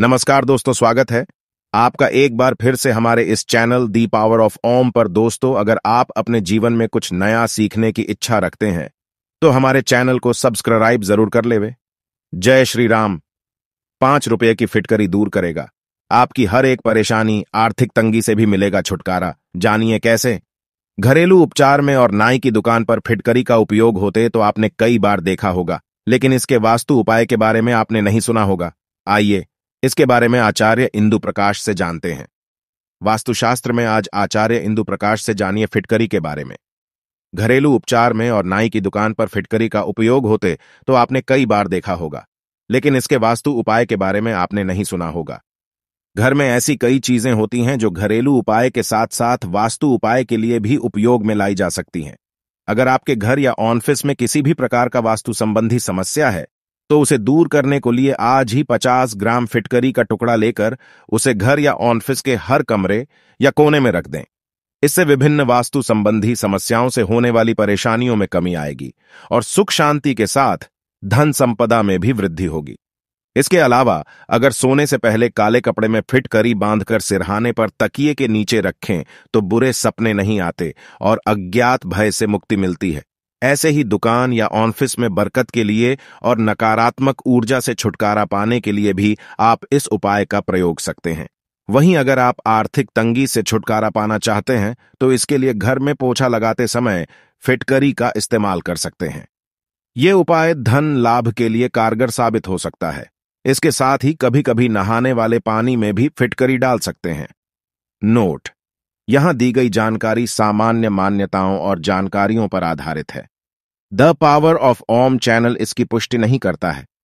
नमस्कार दोस्तों स्वागत है आपका एक बार फिर से हमारे इस channel the power of Om पर दोस्तों अगर आप अपने जीवन में कुछ नया सीखने की इच्छा रखते हैं तो हमारे चैनल को सब्सक्राइब जरूर कर लेवे जय श्री राम पांच रुपये की फिटकरी दूर करेगा आपकी हर एक परेशानी आर्थिक तंगी से भी मिलेगा छुटकारा जानिए कैसे घरेलू उपचार में और नाई की दुकान पर फिटकरी का उपयोग होते तो आपने कई बार देखा होगा लेकिन इसके वास्तु उपाय के बारे में आपने नहीं सुना होगा आइए इसके बारे में आचार्य इंदु प्रकाश से जानते हैं वास्तुशास्त्र में आज आचार्य इंदु प्रकाश से जानिए फिटकरी के बारे में घरेलू उपचार में और नाई की दुकान पर फिटकरी का उपयोग होते तो आपने कई बार देखा होगा लेकिन इसके वास्तु उपाय के बारे में आपने नहीं सुना होगा घर में ऐसी कई चीजें होती हैं जो घरेलू उपाय के साथ साथ वास्तु उपाय के लिए भी उपयोग में लाई जा सकती हैं अगर आपके घर या ऑफिस में किसी भी प्रकार का वास्तु संबंधी समस्या है तो उसे दूर करने को लिए आज ही 50 ग्राम फिटकरी का टुकड़ा लेकर उसे घर या ऑफिस के हर कमरे या कोने में रख दें इससे विभिन्न वास्तु संबंधी समस्याओं से होने वाली परेशानियों में कमी आएगी और सुख शांति के साथ धन संपदा में भी वृद्धि होगी इसके अलावा अगर सोने से पहले काले कपड़े में फिट करी बांधकर सिरहाने पर तकिए के नीचे रखें तो बुरे सपने नहीं आते और अज्ञात भय से मुक्ति मिलती है ऐसे ही दुकान या ऑफिस में बरकत के लिए और नकारात्मक ऊर्जा से छुटकारा पाने के लिए भी आप इस उपाय का प्रयोग सकते हैं वहीं अगर आप आर्थिक तंगी से छुटकारा पाना चाहते हैं तो इसके लिए घर में पोछा लगाते समय फिटकरी का इस्तेमाल कर सकते हैं ये उपाय धन लाभ के लिए कारगर साबित हो सकता है इसके साथ ही कभी कभी नहाने वाले पानी में भी फिटकरी डाल सकते हैं नोट यहां दी गई जानकारी सामान्य मान्यताओं और जानकारियों पर आधारित है the power of Om channel इसकी पुष्टि नहीं करता है